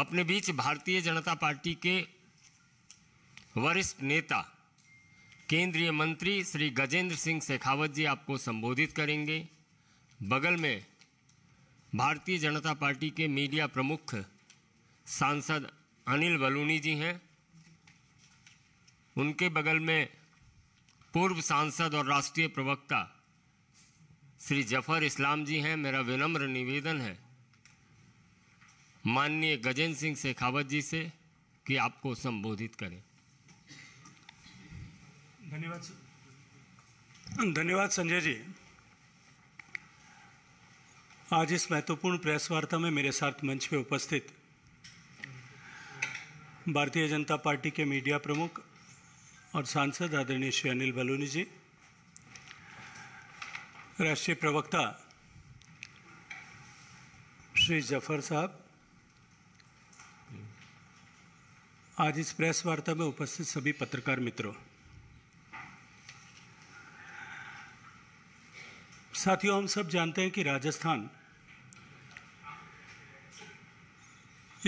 अपने बीच भारतीय जनता पार्टी के वरिष्ठ नेता केंद्रीय मंत्री श्री गजेंद्र सिंह शेखावत जी आपको संबोधित करेंगे बगल में भारतीय जनता पार्टी के मीडिया प्रमुख सांसद अनिल बलूनी जी हैं उनके बगल में पूर्व सांसद और राष्ट्रीय प्रवक्ता श्री जफर इस्लाम जी हैं मेरा विनम्र निवेदन है माननीय गजेंद्र सिंह शेखावत जी से कि आपको संबोधित करें धन्यवाद धन्यवाद संजय जी आज इस महत्वपूर्ण प्रेस वार्ता में मेरे साथ मंच पर उपस्थित भारतीय जनता पार्टी के मीडिया प्रमुख और सांसद आदरणीय श्री अनिल बलूनी जी राष्ट्रीय प्रवक्ता श्री जफर साहब आज इस प्रेस वार्ता में उपस्थित सभी पत्रकार मित्रों साथियों हम सब जानते हैं कि राजस्थान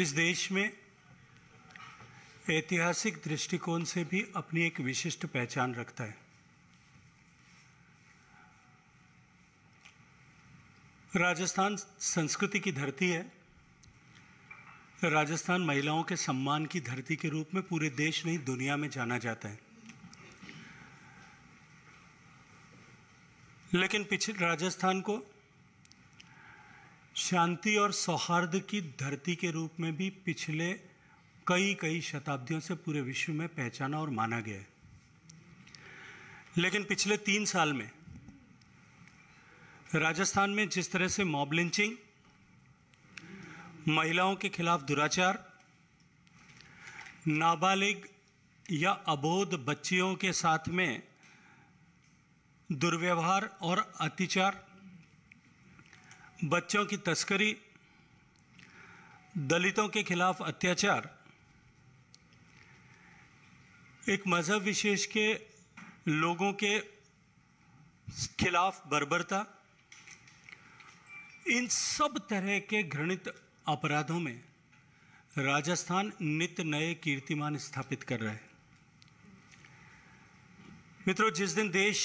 इस देश में ऐतिहासिक दृष्टिकोण से भी अपनी एक विशिष्ट पहचान रखता है राजस्थान संस्कृति की धरती है राजस्थान महिलाओं के सम्मान की धरती के रूप में पूरे देश नहीं दुनिया में जाना जाता है लेकिन पिछले राजस्थान को शांति और सौहार्द की धरती के रूप में भी पिछले कई कई शताब्दियों से पूरे विश्व में पहचाना और माना गया है लेकिन पिछले तीन साल में राजस्थान में जिस तरह से मॉब लिंचिंग महिलाओं के खिलाफ दुराचार नाबालिग या अबोध बच्चियों के साथ में दुर्व्यवहार और अतिचार बच्चों की तस्करी दलितों के खिलाफ अत्याचार एक मज़हब विशेष के लोगों के खिलाफ बर्बरता इन सब तरह के घृणित अपराधों में राजस्थान नित्य नए कीर्तिमान स्थापित कर रहा है मित्रों जिस दिन देश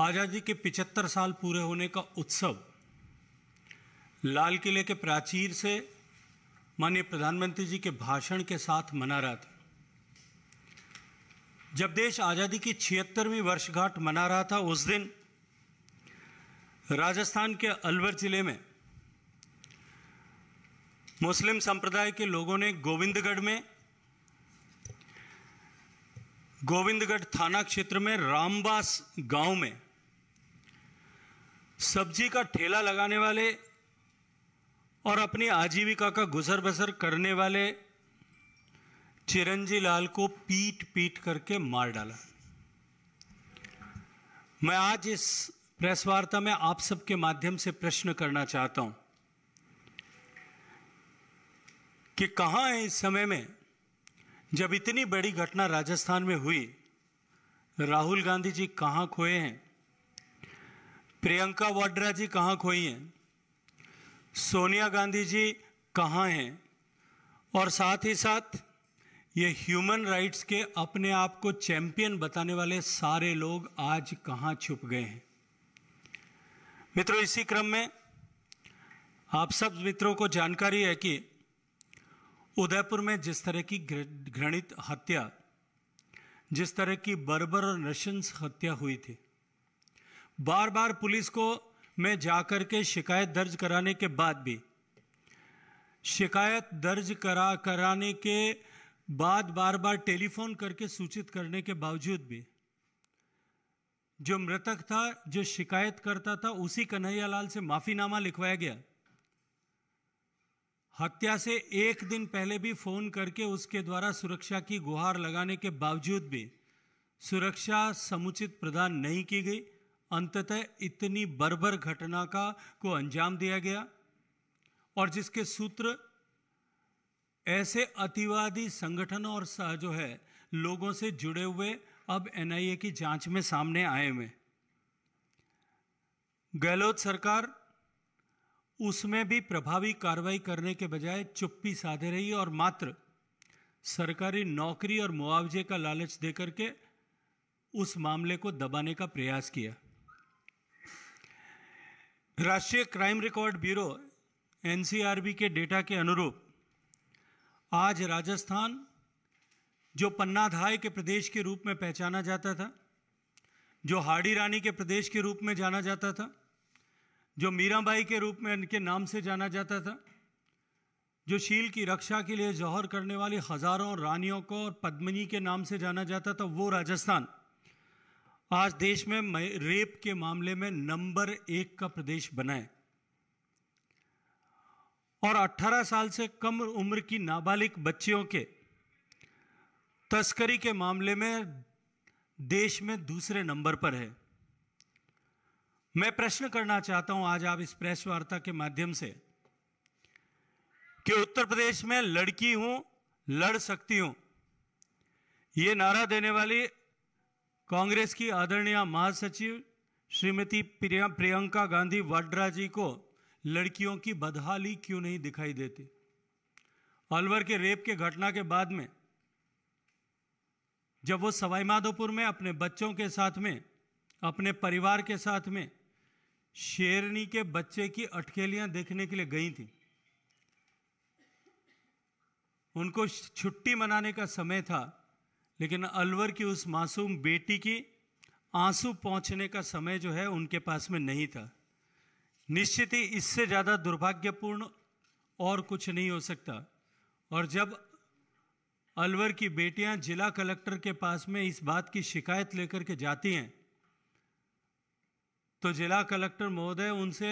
आज़ादी के 75 साल पूरे होने का उत्सव लाल किले के प्राचीर से माननीय प्रधानमंत्री जी के भाषण के साथ मना रहा था जब देश आज़ादी की छिहत्तरवीं वर्षगांठ मना रहा था उस दिन राजस्थान के अलवर ज़िले में मुस्लिम संप्रदाय के लोगों ने गोविंदगढ़ में गोविंदगढ़ थाना क्षेत्र में रामबास गांव में सब्जी का ठेला लगाने वाले और अपनी आजीविका का गुजर बसर करने वाले चिरंजी लाल को पीट पीट करके मार डाला मैं आज इस प्रेस वार्ता में आप सबके माध्यम से प्रश्न करना चाहता हूं कि कहाँ है इस समय में जब इतनी बड़ी घटना राजस्थान में हुई राहुल गांधी जी कहाँ खोए हैं प्रियंका वाड्रा जी कहाँ खोई हैं सोनिया गांधी जी कहाँ हैं और साथ ही साथ ये ह्यूमन राइट्स के अपने आप को चैंपियन बताने वाले सारे लोग आज कहाँ छुप गए हैं मित्रों इसी क्रम में आप सब मित्रों को जानकारी है कि उदयपुर में जिस तरह की घृणित हत्या जिस तरह की बर्बर और नशंस हत्या हुई थी बार बार पुलिस को में जाकर के शिकायत दर्ज कराने के बाद भी शिकायत दर्ज करा कराने के बाद बार बार टेलीफोन करके सूचित करने के बावजूद भी जो मृतक था जो शिकायत करता था उसी कन्हैया लाल से माफ़ीनामा लिखवाया गया हत्या से एक दिन पहले भी फ़ोन करके उसके द्वारा सुरक्षा की गुहार लगाने के बावजूद भी सुरक्षा समुचित प्रदान नहीं की गई अंततः इतनी बर्बर घटना का को अंजाम दिया गया और जिसके सूत्र ऐसे अतिवादी संगठनों और जो है लोगों से जुड़े हुए अब एनआईए की जांच में सामने आए हुए गहलोत सरकार उसमें भी प्रभावी कार्रवाई करने के बजाय चुप्पी साधे रही और मात्र सरकारी नौकरी और मुआवजे का लालच देकर के उस मामले को दबाने का प्रयास किया राष्ट्रीय क्राइम रिकॉर्ड ब्यूरो एनसीआरबी के डेटा के अनुरूप आज राजस्थान जो पन्नाधाय के प्रदेश के रूप में पहचाना जाता था जो हाड़ी रानी के प्रदेश के रूप में जाना जाता था जो मीराबाई के रूप में इनके नाम से जाना जाता था जो शील की रक्षा के लिए जौहर करने वाली हज़ारों रानियों को और पद्मनी के नाम से जाना जाता था वो राजस्थान आज देश में रेप के मामले में नंबर एक का प्रदेश बना है और 18 साल से कम उम्र की नाबालिग बच्चियों के तस्करी के मामले में देश में दूसरे नंबर पर है मैं प्रश्न करना चाहता हूं आज आप इस प्रेस वार्ता के माध्यम से कि उत्तर प्रदेश में लड़की हूं लड़ सकती हूं ये नारा देने वाली कांग्रेस की आदरणीय महासचिव श्रीमती प्रियंका गांधी वाड्रा जी को लड़कियों की बदहाली क्यों नहीं दिखाई देती अलवर के रेप के घटना के बाद में जब वो सवाईमाधोपुर में अपने बच्चों के साथ में अपने परिवार के साथ में शेरनी के बच्चे की अटकेलियां देखने के लिए गई थी उनको छुट्टी मनाने का समय था लेकिन अलवर की उस मासूम बेटी की आंसू पहुंचने का समय जो है उनके पास में नहीं था निश्चित ही इससे ज़्यादा दुर्भाग्यपूर्ण और कुछ नहीं हो सकता और जब अलवर की बेटियां जिला कलेक्टर के पास में इस बात की शिकायत लेकर के जाती हैं तो जिला कलेक्टर महोदय उनसे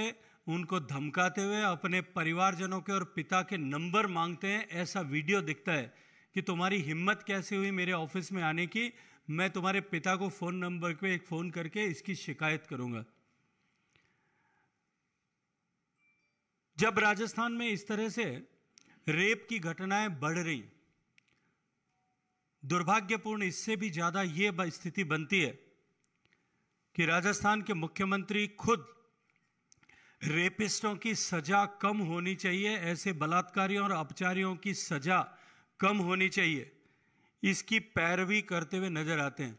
उनको धमकाते हुए अपने परिवारजनों के और पिता के नंबर मांगते हैं ऐसा वीडियो दिखता है कि तुम्हारी हिम्मत कैसे हुई मेरे ऑफिस में आने की मैं तुम्हारे पिता को फ़ोन नंबर पे एक फ़ोन करके इसकी शिकायत करूंगा जब राजस्थान में इस तरह से रेप की घटनाएं बढ़ रही दुर्भाग्यपूर्ण इससे भी ज़्यादा ये स्थिति बनती है कि राजस्थान के मुख्यमंत्री खुद रेपिस्टों की सजा कम होनी चाहिए ऐसे बलात्कारियों और अपचारियों की सजा कम होनी चाहिए इसकी पैरवी करते हुए नजर आते हैं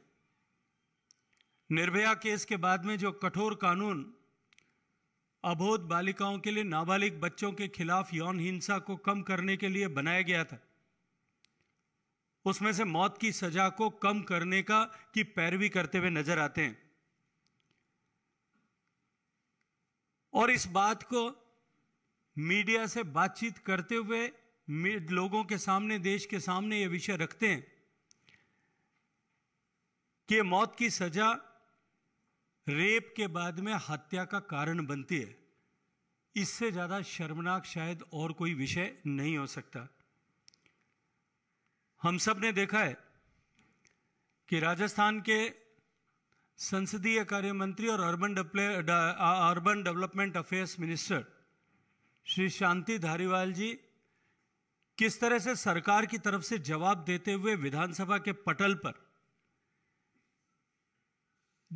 निर्भया केस के बाद में जो कठोर कानून अबोध बालिकाओं के लिए नाबालिग बच्चों के खिलाफ यौन हिंसा को कम करने के लिए बनाया गया था उसमें से मौत की सजा को कम करने का की पैरवी करते हुए नजर आते हैं और इस बात को मीडिया से बातचीत करते हुए लोगों के सामने देश के सामने ये विषय रखते हैं कि मौत की सजा रेप के बाद में हत्या का कारण बनती है इससे ज़्यादा शर्मनाक शायद और कोई विषय नहीं हो सकता हम सब ने देखा है कि राजस्थान के संसदीय कार्य मंत्री और urban urban development affairs minister Shri Shanti Dhariwal ji किस तरह से सरकार की तरफ से जवाब देते हुए विधानसभा के पटल पर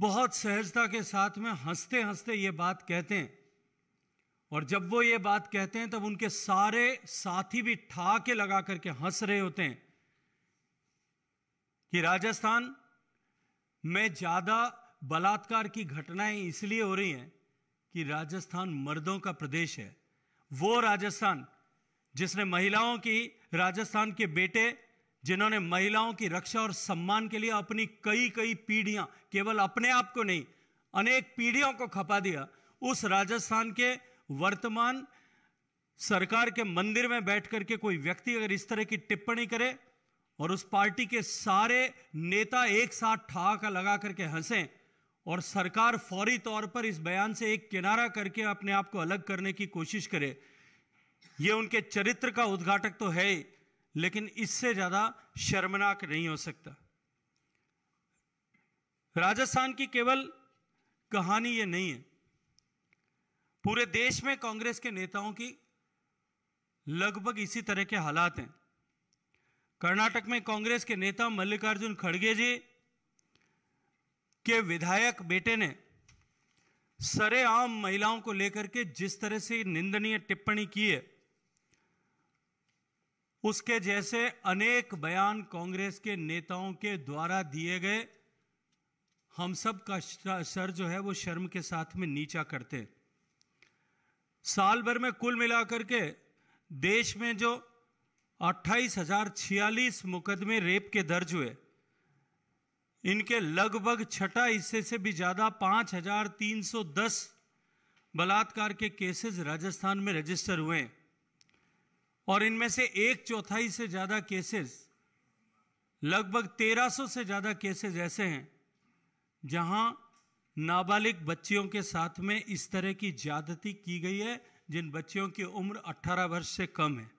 बहुत सहजता के साथ में हंसते हंसते ये बात कहते हैं और जब वो ये बात कहते हैं तब उनके सारे साथी भी ठाके लगा करके हंस रहे होते हैं कि राजस्थान में ज़्यादा बलात्कार की घटनाएं इसलिए हो रही हैं कि राजस्थान मर्दों का प्रदेश है वो राजस्थान जिसने महिलाओं की राजस्थान के बेटे जिन्होंने महिलाओं की रक्षा और सम्मान के लिए अपनी कई कई पीढ़ियां केवल अपने आप को नहीं अनेक पीढ़ियों को खपा दिया उस राजस्थान के वर्तमान सरकार के मंदिर में बैठ करके कोई व्यक्ति अगर इस तरह की टिप्पणी करे और उस पार्टी के सारे नेता एक साथ ठहाका लगा करके हंसे और सरकार फौरी तौर पर इस बयान से एक किनारा करके अपने आप को अलग करने की कोशिश करे ये उनके चरित्र का उद्घाटक तो है ही लेकिन इससे ज़्यादा शर्मनाक नहीं हो सकता राजस्थान की केवल कहानी ये नहीं है पूरे देश में कांग्रेस के नेताओं की लगभग इसी तरह के हालात हैं कर्नाटक में कांग्रेस के नेता मल्लिकार्जुन खड़गे जी के विधायक बेटे ने सरेआम महिलाओं को लेकर के जिस तरह से निंदनीय टिप्पणी की है उसके जैसे अनेक बयान कांग्रेस के नेताओं के द्वारा दिए गए हम सब का सर जो है वो शर्म के साथ में नीचा करते साल भर में कुल मिलाकर के देश में जो अट्ठाईस हजार छियालीस मुकदमे रेप के दर्ज हुए इनके लगभग छठा हिस्से से भी ज़्यादा 5,310 हजार तीन सौ दस बलात्कार के केसेस राजस्थान में रजिस्टर हुए हैं और इनमें से एक चौथाई से ज़्यादा केसेस लगभग 1300 से ज़्यादा केसेस ऐसे हैं जहां नाबालिग बच्चियों के साथ में इस तरह की ज्यादती की गई है जिन बच्चियों की उम्र 18 वर्ष से कम है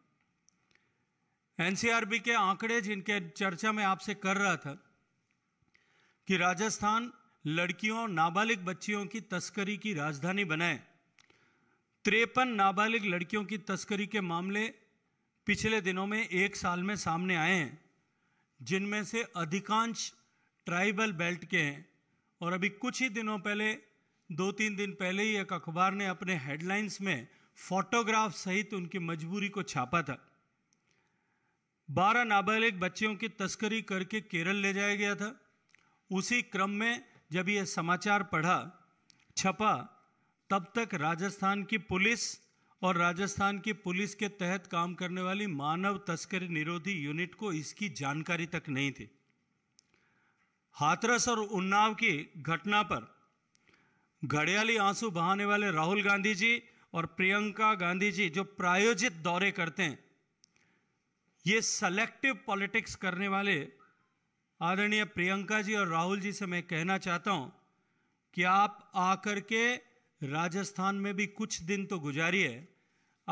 एनसीआरबी के आंकड़े जिनके चर्चा में आपसे कर रहा था कि राजस्थान लड़कियों नाबालिग बच्चियों की तस्करी की राजधानी बनाए त्रेपन नाबालिग लड़कियों की तस्करी के मामले पिछले दिनों में एक साल में सामने आए हैं जिनमें से अधिकांश ट्राइबल बेल्ट के हैं और अभी कुछ ही दिनों पहले दो तीन दिन पहले ही एक अखबार ने अपने हेडलाइंस में फोटोग्राफ सहित उनकी मजबूरी को छापा था बारह नाबालिग बच्चियों की तस्करी करके केरल ले जाया गया था उसी क्रम में जब यह समाचार पढ़ा छपा तब तक राजस्थान की पुलिस और राजस्थान की पुलिस के तहत काम करने वाली मानव तस्करी निरोधी यूनिट को इसकी जानकारी तक नहीं थी हाथरस और उन्नाव की घटना पर घड़ियाली आंसू बहाने वाले राहुल गांधी जी और प्रियंका गांधी जी जो प्रायोजित दौरे करते हैं ये सेलेक्टिव पॉलिटिक्स करने वाले आदरणीय प्रियंका जी और राहुल जी से मैं कहना चाहता हूं कि आप आकर के राजस्थान में भी कुछ दिन तो गुजारिए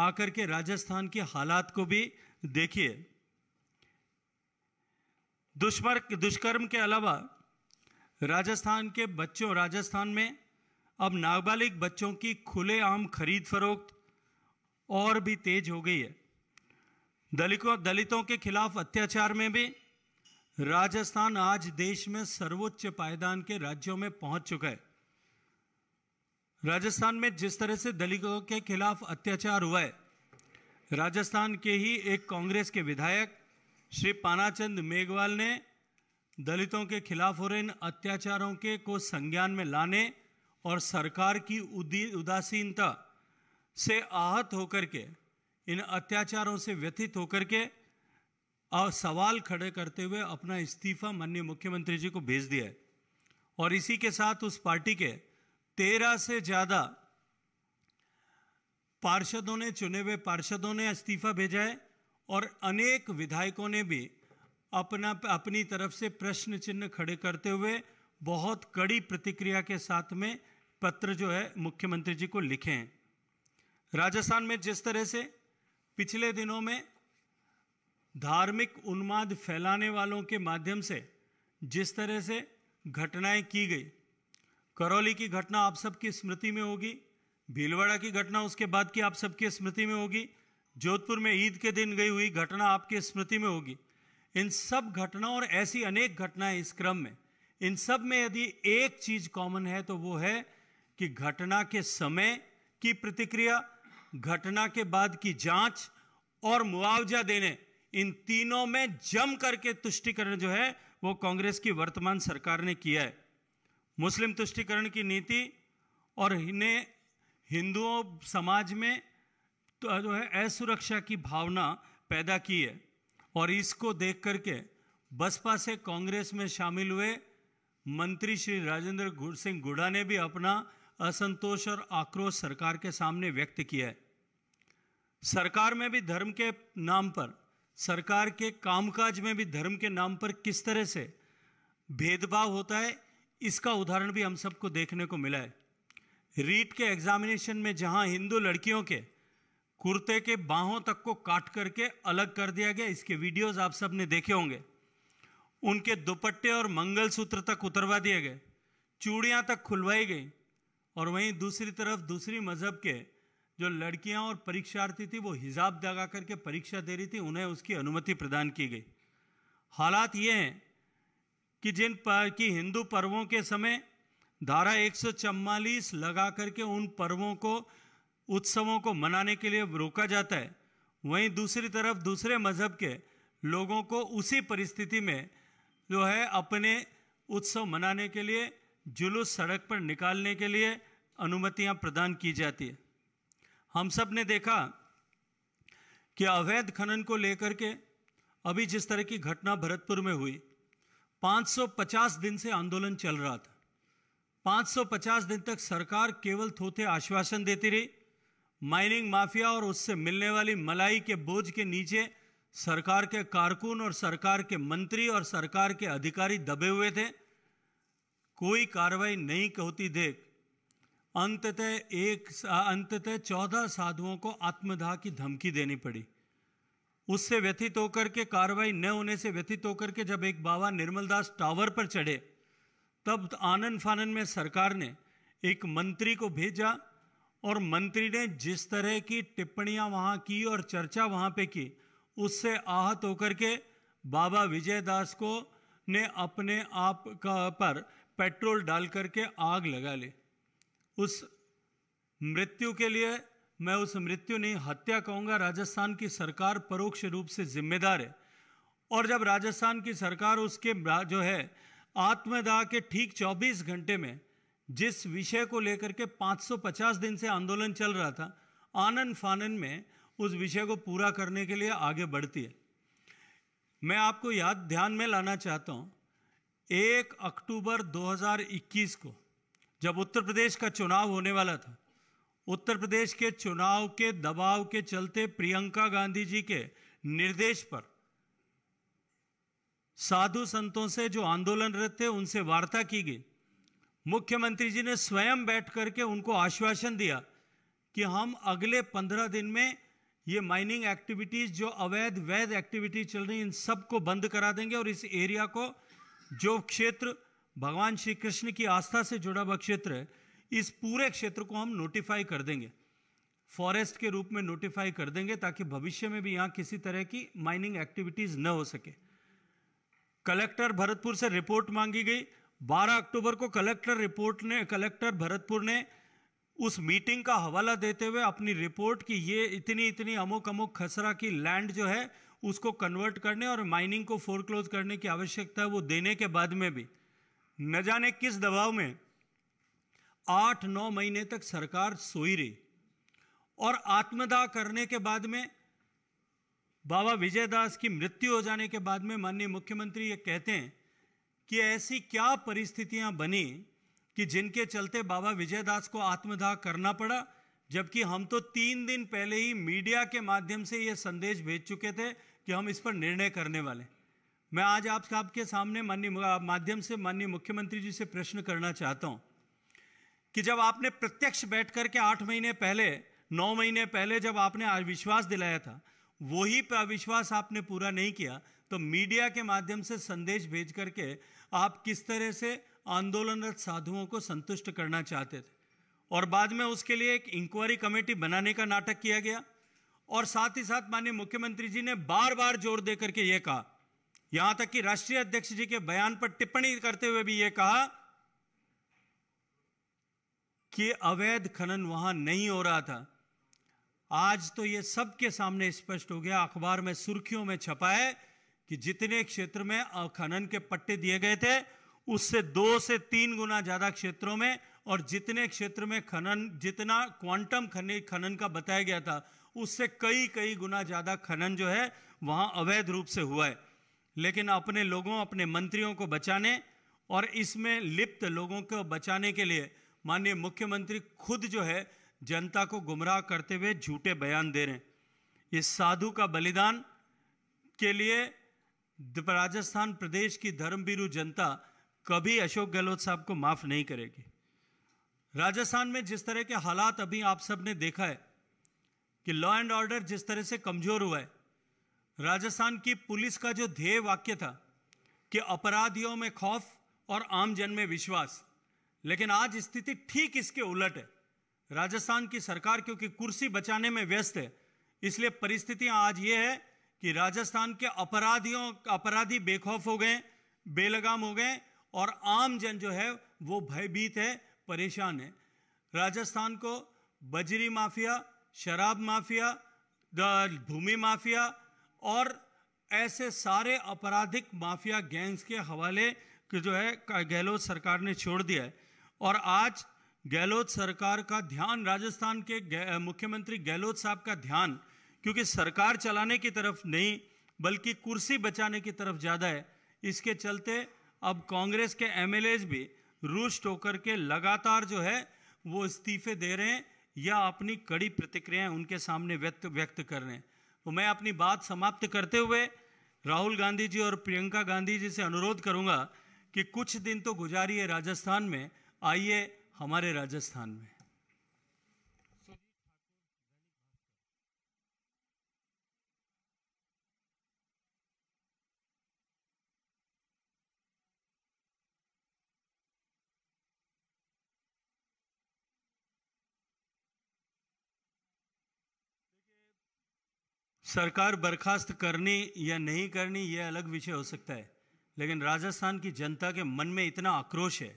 आकर के राजस्थान के हालात को भी देखिए दुष्मर दुष्कर्म के अलावा राजस्थान के बच्चों राजस्थान में अब नाबालिग बच्चों की खुलेआम खरीद फरोख्त और भी तेज हो गई है दलितों दलितों के खिलाफ अत्याचार में भी राजस्थान आज देश में सर्वोच्च पायदान के राज्यों में पहुंच चुका है राजस्थान में जिस तरह से दलितों के खिलाफ अत्याचार हुआ है राजस्थान के ही एक कांग्रेस के विधायक श्री पानाचंद मेघवाल ने दलितों के खिलाफ हो रहे इन अत्याचारों के को संज्ञान में लाने और सरकार की उदासीनता से आहत होकर के इन अत्याचारों से व्यथित होकर के और सवाल खड़े करते हुए अपना इस्तीफा माननीय मुख्यमंत्री जी को भेज दिया है और इसी के साथ उस पार्टी के तेरह से ज़्यादा पार्षदों ने चुने हुए पार्षदों ने इस्तीफा भेजा है और अनेक विधायकों ने भी अपना अपनी तरफ से प्रश्न चिन्ह खड़े करते हुए बहुत कड़ी प्रतिक्रिया के साथ में पत्र जो है मुख्यमंत्री जी को लिखे हैं राजस्थान में जिस तरह से पिछले दिनों में धार्मिक उन्माद फैलाने वालों के माध्यम से जिस तरह से घटनाएं की गई करौली की घटना आप सबकी स्मृति में होगी भीलवाड़ा की घटना उसके बाद की आप सबकी स्मृति में होगी जोधपुर में ईद के दिन गई हुई घटना आपकी स्मृति में होगी इन सब घटनाओं और ऐसी अनेक घटनाएं इस क्रम में इन सब में यदि एक चीज कॉमन है तो वो है कि घटना के समय की प्रतिक्रिया घटना के बाद की जांच और मुआवजा देने इन तीनों में जम करके तुष्टिकरण जो है वो कांग्रेस की वर्तमान सरकार ने किया है मुस्लिम तुष्टिकरण की नीति और इन्हें हिंदुओं समाज में तो जो है असुरक्षा की भावना पैदा की है और इसको देख करके बसपा से कांग्रेस में शामिल हुए मंत्री श्री राजेंद्र सिंह गुड़ा ने भी अपना असंतोष और आक्रोश सरकार के सामने व्यक्त किया है सरकार में भी धर्म के नाम पर सरकार के कामकाज में भी धर्म के नाम पर किस तरह से भेदभाव होता है इसका उदाहरण भी हम सबको देखने को मिला है रीट के एग्जामिनेशन में जहां हिंदू लड़कियों के कुर्ते के बाहों तक को काट करके अलग कर दिया गया इसके वीडियोस आप सब ने देखे होंगे उनके दुपट्टे और मंगलसूत्र तक उतरवा दिए गए चूड़ियां तक खुलवाई गई और वहीं दूसरी तरफ दूसरी मज़हब के जो लड़कियां और परीक्षार्थी थी वो हिजाब दगा करके परीक्षा दे रही थी उन्हें उसकी अनुमति प्रदान की गई हालात ये हैं कि जिन पर की हिंदू पर्वों के समय धारा एक लगा करके उन पर्वों को उत्सवों को मनाने के लिए रोका जाता है वहीं दूसरी तरफ दूसरे मज़हब के लोगों को उसी परिस्थिति में जो है अपने उत्सव मनाने के लिए जुलूस सड़क पर निकालने के लिए अनुमतियां प्रदान की जाती है हम सब ने देखा कि अवैध खनन को लेकर के अभी जिस तरह की घटना भरतपुर में हुई 550 दिन से आंदोलन चल रहा था 550 दिन तक सरकार केवल थोथे आश्वासन देती रही माइनिंग माफिया और उससे मिलने वाली मलाई के बोझ के नीचे सरकार के कारकुन और सरकार के मंत्री और सरकार के अधिकारी दबे हुए थे कोई कार्रवाई नहीं होती देख अंततः एक अंततः चौदह साधुओं को आत्मदाह की धमकी देनी पड़ी उससे व्यथित होकर के कार्रवाई न होने से व्यथित होकर के जब एक बाबा निर्मल दास टावर पर चढ़े तब आनंद फानन में सरकार ने एक मंत्री को भेजा और मंत्री ने जिस तरह की टिप्पणियां वहां की और चर्चा वहां पे की उससे आहत होकर के बाबा विजय दास को ने अपने आप का पर पेट्रोल डाल करके आग लगा ली उस मृत्यु के लिए मैं उस मृत्यु नहीं हत्या कहूंगा राजस्थान की सरकार परोक्ष रूप से जिम्मेदार है और जब राजस्थान की सरकार उसके जो है आत्मदाह के ठीक 24 घंटे में जिस विषय को लेकर के 550 दिन से आंदोलन चल रहा था आनंद फानन में उस विषय को पूरा करने के लिए आगे बढ़ती है मैं आपको याद ध्यान में लाना चाहता हूँ एक अक्टूबर 2021 को जब उत्तर प्रदेश का चुनाव होने वाला था उत्तर प्रदेश के चुनाव के दबाव के चलते प्रियंका गांधी जी के निर्देश पर साधु संतों से जो आंदोलनरत थे उनसे वार्ता की गई मुख्यमंत्री जी ने स्वयं बैठ करके उनको आश्वासन दिया कि हम अगले पंद्रह दिन में ये माइनिंग एक्टिविटीज़ जो अवैध वैध एक्टिविटीज चल रही इन सबको बंद करा देंगे और इस एरिया को जो क्षेत्र भगवान श्री कृष्ण की आस्था से जुड़ा हुआ क्षेत्र इस पूरे क्षेत्र को हम नोटिफाई कर देंगे फॉरेस्ट के रूप में नोटिफाई कर देंगे ताकि भविष्य में भी यहाँ किसी तरह की माइनिंग एक्टिविटीज़ न हो सके कलेक्टर भरतपुर से रिपोर्ट मांगी गई 12 अक्टूबर को कलेक्टर रिपोर्ट ने कलेक्टर भरतपुर ने उस मीटिंग का हवाला देते हुए अपनी रिपोर्ट की ये इतनी इतनी अमुक अमुक खसरा की लैंड जो है उसको कन्वर्ट करने और माइनिंग को फोरक्लोज करने की आवश्यकता है वो देने के बाद में भी न जाने किस दबाव में आठ नौ महीने तक सरकार सोई रही और आत्मदाह करने के बाद में बाबा विजयदास की मृत्यु हो जाने के बाद में माननीय मुख्यमंत्री ये कहते हैं कि ऐसी क्या परिस्थितियां बनी कि जिनके चलते बाबा विजयदास को आत्मदाह करना पड़ा जबकि हम तो तीन दिन पहले ही मीडिया के माध्यम से ये संदेश भेज चुके थे कि हम इस पर निर्णय करने वाले मैं आज आप आपके सामने माननीय माध्यम से माननीय मुख्यमंत्री जी से प्रश्न करना चाहता हूं कि जब आपने प्रत्यक्ष बैठ कर के आठ महीने पहले नौ महीने पहले जब आपने विश्वास दिलाया था वही विश्वास आपने पूरा नहीं किया तो मीडिया के माध्यम से संदेश भेज करके आप किस तरह से आंदोलनरत साधुओं को संतुष्ट करना चाहते थे और बाद में उसके लिए एक इंक्वायरी कमेटी बनाने का नाटक किया गया और साथ ही साथ माननीय मुख्यमंत्री जी ने बार बार जोर दे करके ये कहा यहां तक कि राष्ट्रीय अध्यक्ष जी के बयान पर टिप्पणी करते हुए भी यह कहा कि अवैध खनन वहां नहीं हो रहा था आज तो यह सबके सामने स्पष्ट हो गया अखबार में सुर्खियों में छपा है कि जितने क्षेत्र में खनन के पट्टे दिए गए थे उससे दो से तीन गुना ज्यादा क्षेत्रों में और जितने क्षेत्र में खनन जितना क्वांटम खनि खनन का बताया गया था उससे कई कई गुना ज्यादा खनन जो है वहां अवैध रूप से हुआ है लेकिन अपने लोगों अपने मंत्रियों को बचाने और इसमें लिप्त लोगों को बचाने के लिए माननीय मुख्यमंत्री खुद जो है जनता को गुमराह करते हुए झूठे बयान दे रहे हैं इस साधु का बलिदान के लिए राजस्थान प्रदेश की धर्मवीरू जनता कभी अशोक गहलोत साहब को माफ़ नहीं करेगी राजस्थान में जिस तरह के हालात अभी आप सब ने देखा है कि लॉ एंड ऑर्डर जिस तरह से कमज़ोर हुआ है राजस्थान की पुलिस का जो ध्येय वाक्य था कि अपराधियों में खौफ और आमजन में विश्वास लेकिन आज स्थिति ठीक इसके उलट है राजस्थान की सरकार क्योंकि कुर्सी बचाने में व्यस्त है इसलिए परिस्थितियां आज ये है कि राजस्थान के अपराधियों अपराधी बेखौफ हो गए बेलगाम हो गए और आम जन जो है वो भयभीत है परेशान है राजस्थान को बजरी माफिया शराब माफिया भूमि माफिया और ऐसे सारे आपराधिक माफिया गैंग्स के हवाले कि जो है गहलोत सरकार ने छोड़ दिया है और आज गहलोत सरकार का ध्यान राजस्थान के मुख्यमंत्री गहलोत साहब का ध्यान क्योंकि सरकार चलाने की तरफ नहीं बल्कि कुर्सी बचाने की तरफ ज़्यादा है इसके चलते अब कांग्रेस के एम भी रूस टोकर के लगातार जो है वो इस्तीफे दे रहे हैं या अपनी कड़ी प्रतिक्रियाएं उनके सामने व्यक्त व्यक्त कर रहे हैं तो मैं अपनी बात समाप्त करते हुए राहुल गांधी जी और प्रियंका गांधी जी से अनुरोध करूंगा कि कुछ दिन तो गुजारिए राजस्थान में आइए हमारे राजस्थान में सरकार बर्खास्त करनी या नहीं करनी यह अलग विषय हो सकता है लेकिन राजस्थान की जनता के मन में इतना आक्रोश है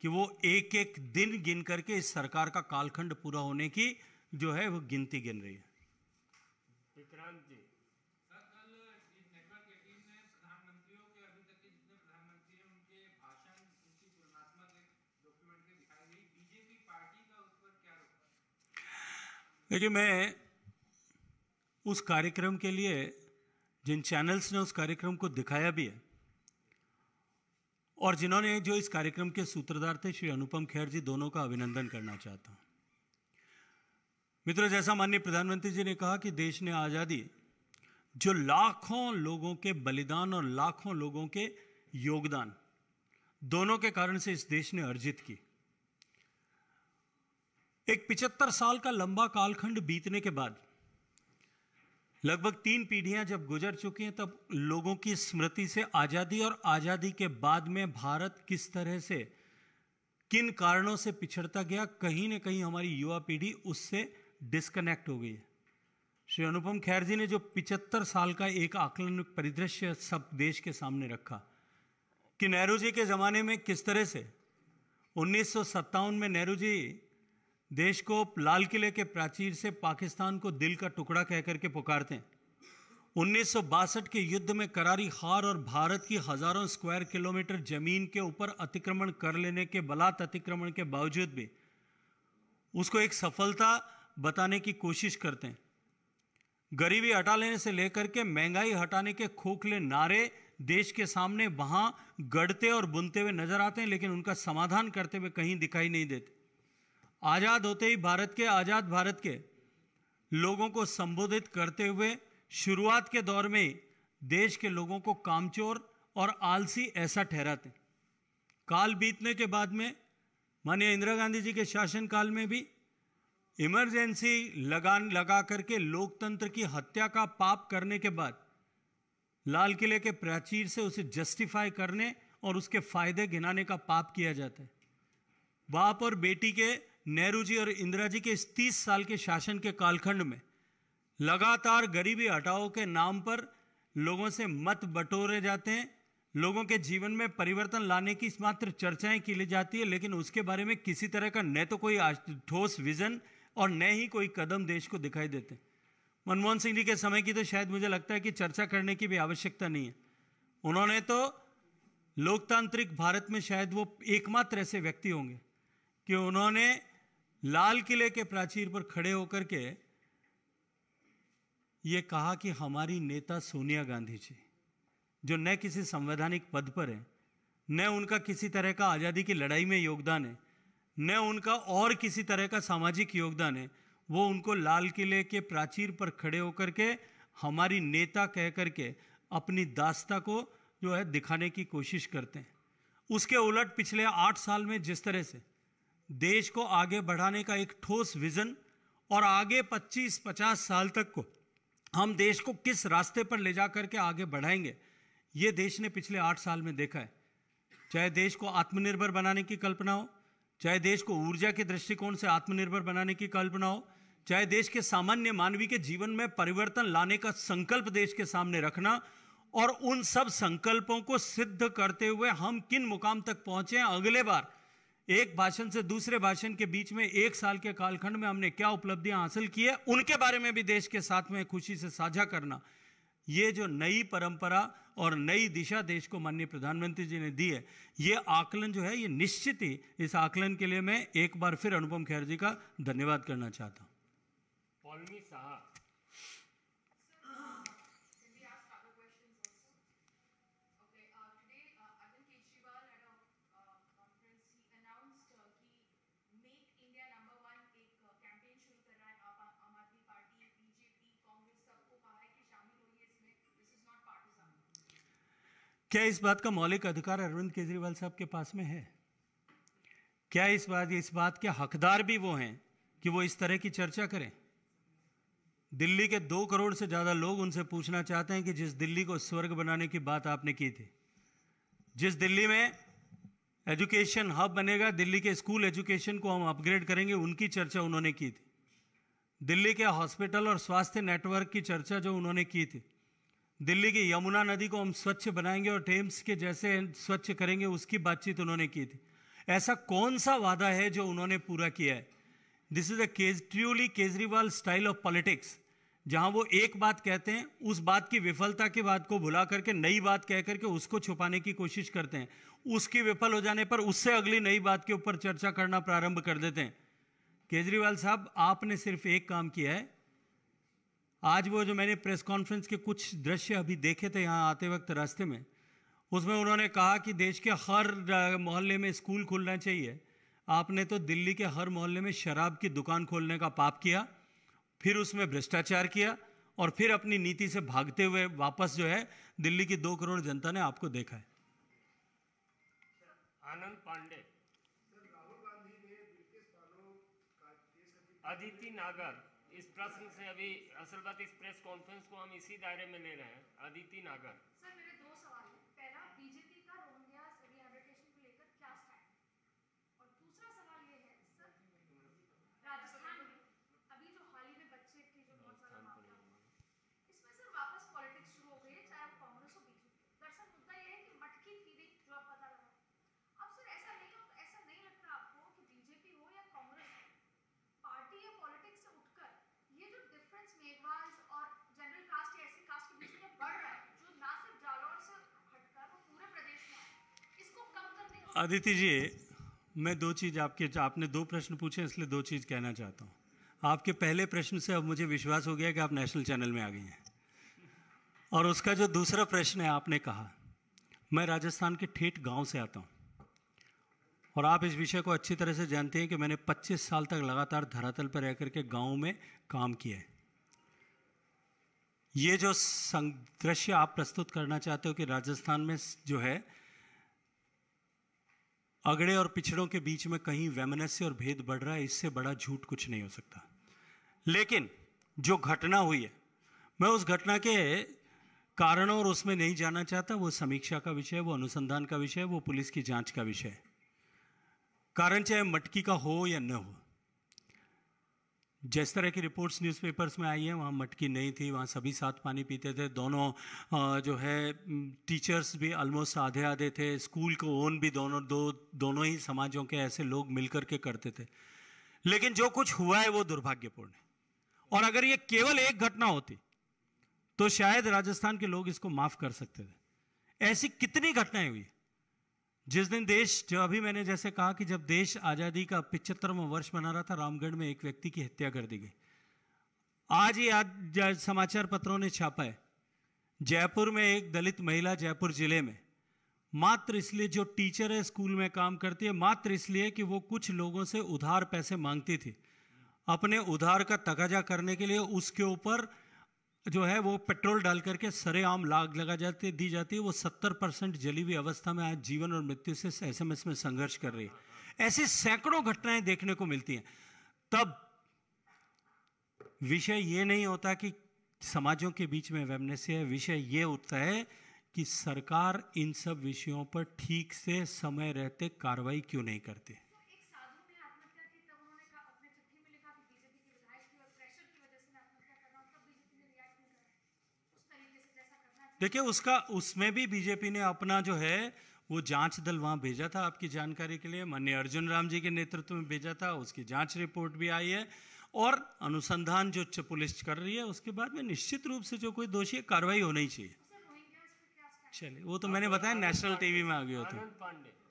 कि वो एक एक दिन गिन करके इस सरकार का कालखंड पूरा होने की जो है वो गिनती गिन रही है देखिए मैं उस कार्यक्रम के लिए जिन चैनल्स ने उस कार्यक्रम को दिखाया भी है और जिन्होंने जो इस कार्यक्रम के सूत्रधार थे श्री अनुपम खेर जी दोनों का अभिनंदन करना चाहता हूं मित्रों जैसा माननीय प्रधानमंत्री जी ने कहा कि देश ने आज़ादी जो लाखों लोगों के बलिदान और लाखों लोगों के योगदान दोनों के कारण से इस देश ने अर्जित की एक पिचहत्तर साल का लंबा कालखंड बीतने के बाद लगभग तीन पीढ़ियां जब गुजर चुकी हैं तब लोगों की स्मृति से आज़ादी और आज़ादी के बाद में भारत किस तरह से किन कारणों से पिछड़ता गया कहीं ना कहीं हमारी युवा पीढ़ी उससे डिस्कनेक्ट हो गई है श्री अनुपम खैर जी ने जो पिचहत्तर साल का एक आकलन परिदृश्य सब देश के सामने रखा कि नेहरू जी के ज़माने में किस तरह से उन्नीस में नेहरू जी देश को लाल किले के प्राचीर से पाकिस्तान को दिल का टुकड़ा कहकर के पुकारते हैं उन्नीस के युद्ध में करारी हार और भारत की हजारों स्क्वायर किलोमीटर जमीन के ऊपर अतिक्रमण कर लेने के बलात् अतिक्रमण के बावजूद भी उसको एक सफलता बताने की कोशिश करते हैं गरीबी हटा लेने से लेकर के महंगाई हटाने के खोखले नारे देश के सामने वहां गढ़ते और बुनते हुए नजर आते हैं लेकिन उनका समाधान करते हुए कहीं दिखाई नहीं देते आज़ाद होते ही भारत के आज़ाद भारत के लोगों को संबोधित करते हुए शुरुआत के दौर में देश के लोगों को कामचोर और आलसी ऐसा ठहराते काल बीतने के बाद में माननीय इंदिरा गांधी जी के शासनकाल में भी इमरजेंसी लगान लगा करके लोकतंत्र की हत्या का पाप करने के बाद लाल किले के प्राचीर से उसे जस्टिफाई करने और उसके फायदे गिनाने का पाप किया जाता है बाप और बेटी के नेहरू जी और इंदिरा जी के इस तीस साल के शासन के कालखंड में लगातार गरीबी हटाओ के नाम पर लोगों से मत बटोरे जाते हैं लोगों के जीवन में परिवर्तन लाने की मात्र चर्चाएं की ली जाती है लेकिन उसके बारे में किसी तरह का न तो कोई ठोस विजन और न ही कोई कदम देश को दिखाई देते मनमोहन सिंह जी के समय की तो शायद मुझे लगता है कि चर्चा करने की भी आवश्यकता नहीं है उन्होंने तो लोकतांत्रिक भारत में शायद वो एकमात्र ऐसे व्यक्ति होंगे कि उन्होंने लाल किले के प्राचीर पर खड़े होकर के ये कहा कि हमारी नेता सोनिया गांधी जी जो न किसी संवैधानिक पद पर है न उनका किसी तरह का आज़ादी की लड़ाई में योगदान है न उनका और किसी तरह का सामाजिक योगदान है वो उनको लाल किले के प्राचीर पर खड़े होकर के हमारी नेता कह करके अपनी दास्ता को जो है दिखाने की कोशिश करते हैं उसके उलट पिछले आठ साल में जिस तरह से देश को आगे बढ़ाने का एक ठोस विज़न और आगे 25-50 साल तक को हम देश को किस रास्ते पर ले जा करके आगे बढ़ाएंगे ये देश ने पिछले आठ साल में देखा है चाहे देश को आत्मनिर्भर बनाने की कल्पना हो चाहे देश को ऊर्जा के दृष्टिकोण से आत्मनिर्भर बनाने की कल्पना हो चाहे देश के सामान्य मानवीय के जीवन में परिवर्तन लाने का संकल्प देश के सामने रखना और उन सब संकल्पों को सिद्ध करते हुए हम किन मुकाम तक पहुंचे अगले बार एक भाषण से दूसरे भाषण के बीच में एक साल के कालखंड में हमने क्या उपलब्धियां हासिल की है उनके बारे में भी देश के साथ में खुशी से साझा करना ये जो नई परंपरा और नई दिशा देश को माननीय प्रधानमंत्री जी ने दी है ये आकलन जो है ये निश्चित ही इस आकलन के लिए मैं एक बार फिर अनुपम खेर जी का धन्यवाद करना चाहता हूँ साहब क्या इस बात का मौलिक अधिकार अरविंद केजरीवाल साहब के पास में है क्या इस बात इस बात के हकदार भी वो हैं कि वो इस तरह की चर्चा करें दिल्ली के दो करोड़ से ज़्यादा लोग उनसे पूछना चाहते हैं कि जिस दिल्ली को स्वर्ग बनाने की बात आपने की थी जिस दिल्ली में एजुकेशन हब बनेगा दिल्ली के स्कूल एजुकेशन को हम अपग्रेड करेंगे उनकी चर्चा उन्होंने की थी दिल्ली के हॉस्पिटल और स्वास्थ्य नेटवर्क की चर्चा जो उन्होंने की थी दिल्ली की यमुना नदी को हम स्वच्छ बनाएंगे और टेम्स के जैसे स्वच्छ करेंगे उसकी बातचीत उन्होंने की थी ऐसा कौन सा वादा है जो उन्होंने पूरा किया है this is a truly Kejriwal style of politics जहां वो एक बात कहते हैं उस बात की विफलता की बात को भुला करके नई बात कह करके उसको छुपाने की कोशिश करते हैं उसकी विफल हो जाने पर उससे अगली नई बात के ऊपर चर्चा करना प्रारंभ कर देते हैं केजरीवाल साहब आपने सिर्फ एक काम किया है आज वो जो मैंने प्रेस कॉन्फ्रेंस के कुछ दृश्य अभी देखे थे यहाँ आते वक्त रास्ते में उसमें उन्होंने कहा कि देश के हर मोहल्ले में स्कूल खोलना चाहिए आपने तो दिल्ली के हर मोहल्ले में शराब की दुकान खोलने का पाप किया फिर उसमें भ्रष्टाचार किया और फिर अपनी नीति से भागते हुए वापस जो है दिल्ली की दो करोड़ जनता ने आपको देखा है आनंद पांडे अदिति नागर इस प्रश्न से अभी असल बात इस प्रेस कॉन्फ्रेंस को हम इसी दायरे में ले रहे हैं अदिति नागर आदित्य जी मैं दो चीज़ आपके आपने दो प्रश्न पूछे इसलिए दो चीज़ कहना चाहता हूँ आपके पहले प्रश्न से अब मुझे विश्वास हो गया कि आप नेशनल चैनल में आ गई हैं और उसका जो दूसरा प्रश्न है आपने कहा मैं राजस्थान के ठेठ गांव से आता हूँ और आप इस विषय को अच्छी तरह से जानते हैं कि मैंने 25 साल तक लगातार धरातल पर रह करके गाँव में काम किया है ये जो दृश्य आप प्रस्तुत करना चाहते हो कि राजस्थान में जो है अगड़े और पिछड़ों के बीच में कहीं वैमनस्य और भेद बढ़ रहा है इससे बड़ा झूठ कुछ नहीं हो सकता लेकिन जो घटना हुई है मैं उस घटना के कारणों और उसमें नहीं जाना चाहता वो समीक्षा का विषय वो अनुसंधान का विषय वो पुलिस की जांच का विषय कारण चाहे मटकी का हो या न हो जिस तरह की रिपोर्ट्स न्यूज़पेपर्स में आई है वहाँ मटकी नहीं थी वहाँ सभी साथ पानी पीते थे दोनों जो है टीचर्स भी ऑलमोस्ट आधे आधे थे स्कूल को ओन भी दोनों दो दोनों ही समाजों के ऐसे लोग मिलकर के करते थे लेकिन जो कुछ हुआ है वो दुर्भाग्यपूर्ण है और अगर ये केवल एक घटना होती तो शायद राजस्थान के लोग इसको माफ़ कर सकते थे ऐसी कितनी घटनाएं हुई जिस दिन देश जो अभी मैंने जैसे कहा कि जब देश आज़ादी का पिछहत्तरवा वर्ष मना रहा था रामगढ़ में एक व्यक्ति की हत्या कर दी गई आज ही आज समाचार पत्रों ने छापा है जयपुर में एक दलित महिला जयपुर जिले में मात्र इसलिए जो टीचर है स्कूल में काम करती है मात्र इसलिए कि वो कुछ लोगों से उधार पैसे मांगती थी अपने उधार का तकाजा करने के लिए उसके ऊपर जो है वो पेट्रोल डाल करके सरेआम लाग लगा जाती दी जाती है वो सत्तर परसेंट जली हुई अवस्था में आज जीवन और मृत्यु से एसएमएस में संघर्ष कर रही है ऐसी सैकड़ों घटनाएं देखने को मिलती हैं तब विषय ये नहीं होता कि समाजों के बीच में वेमनेस है विषय ये होता है कि सरकार इन सब विषयों पर ठीक से समय रहते कार्रवाई क्यों नहीं करती देखिए उसका उसमें भी बीजेपी ने अपना जो है वो जांच दल वहाँ भेजा था आपकी जानकारी के लिए मान्य अर्जुन राम जी के नेतृत्व में भेजा था उसकी जांच रिपोर्ट भी आई है और अनुसंधान जो पुलिस कर रही है उसके बाद में निश्चित रूप से जो कोई दोषी कार्रवाई होनी चाहिए चलिए वो तो मैंने बताया नेशनल टीवी में आ गया था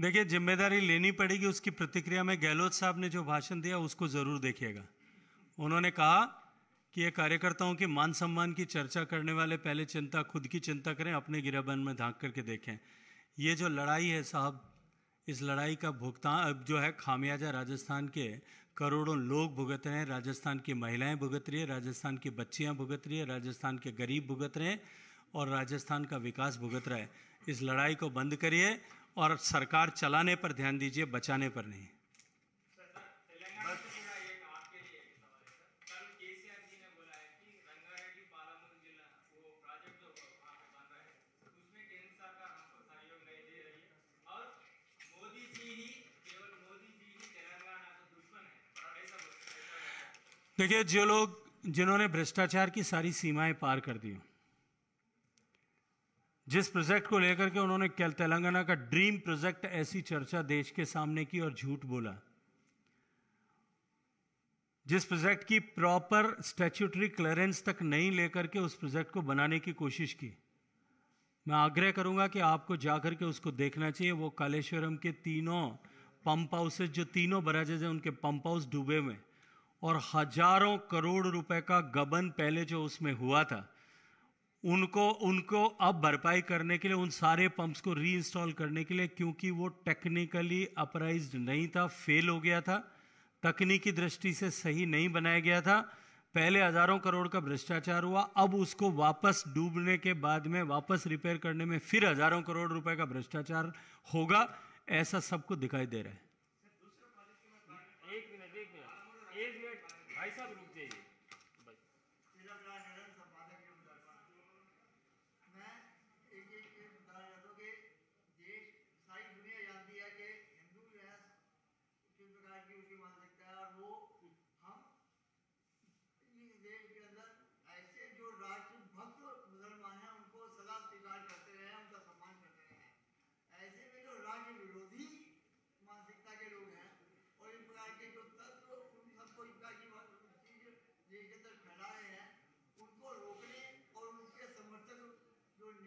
देखिए जिम्मेदारी लेनी पड़ेगी उसकी प्रतिक्रिया में गहलोत साहब ने जो भाषण दिया उसको ज़रूर देखिएगा उन्होंने कहा कि ये कार्यकर्ताओं के मान सम्मान की चर्चा करने वाले पहले चिंता खुद की चिंता करें अपने गिराबंद में झांक करके देखें ये जो लड़ाई है साहब इस लड़ाई का भुगतान अब जो है खामियाजा राजस्थान के करोड़ों लोग भुगत रहे हैं राजस्थान की महिलाएं भुगत रही है राजस्थान की बच्चियां भुगत रही है राजस्थान के गरीब भुगत रहे हैं और राजस्थान का विकास भुगत रहा है इस लड़ाई को बंद करिए और सरकार चलाने पर ध्यान दीजिए बचाने पर नहीं देखिए जो लोग जिन्होंने भ्रष्टाचार की सारी सीमाएं पार कर दी जिस प्रोजेक्ट को लेकर के उन्होंने तेलंगाना का ड्रीम प्रोजेक्ट ऐसी चर्चा देश के सामने की और झूठ बोला जिस प्रोजेक्ट की प्रॉपर स्टैच्यूटरी क्लियरेंस तक नहीं लेकर के उस प्रोजेक्ट को बनाने की कोशिश की मैं आग्रह करूंगा कि आपको जाकर के उसको देखना चाहिए वो कालेश्वरम के तीनों पंप हाउसेज जो तीनों बराजेज हैं उनके पंप हाउस डूबे हुए और हजारों करोड़ रुपए का गबन पहले जो उसमें हुआ था उनको उनको अब भरपाई करने के लिए उन सारे पंप्स को रीइंस्टॉल करने के लिए क्योंकि वो टेक्निकली अपराइज नहीं था फेल हो गया था तकनीकी दृष्टि से सही नहीं बनाया गया था पहले हजारों करोड़ का भ्रष्टाचार हुआ अब उसको वापस डूबने के बाद में वापस रिपेयर करने में फिर हजारों करोड़ रुपए का भ्रष्टाचार होगा ऐसा सबको दिखाई दे रहा है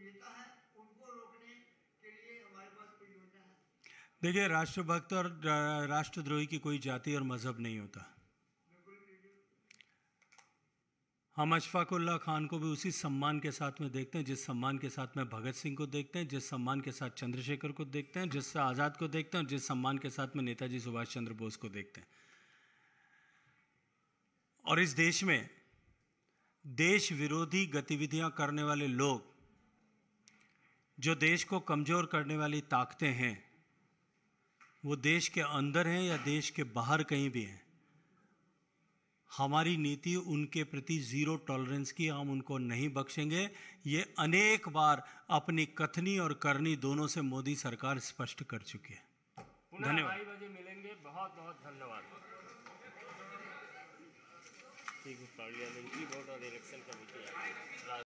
नेता है उनको रोकने के लिए हमारे पास कोई योजना है देखिए राष्ट्रभक्त और राष्ट्रद्रोही की कोई जाति और मज़हब नहीं होता हम अशफाकुल्ला खान को भी उसी सम्मान के साथ में देखते हैं जिस सम्मान के साथ में भगत सिंह को देखते हैं जिस सम्मान के साथ चंद्रशेखर को देखते हैं जिस आज़ाद को देखते हैं और जिस सम्मान के साथ में नेताजी सुभाष चंद्र बोस को देखते हैं और इस देश में देश विरोधी गतिविधियां करने वाले लोग जो देश को कमज़ोर करने वाली ताकतें हैं वो देश के अंदर हैं या देश के बाहर कहीं भी हैं हमारी नीति उनके प्रति ज़ीरो टॉलरेंस की हम उनको नहीं बख्शेंगे ये अनेक बार अपनी कथनी और करनी दोनों से मोदी सरकार स्पष्ट कर चुकी है धन्यवाद मिलेंगे बहुत बहुत धन्यवाद और इलेक्शन कमेटी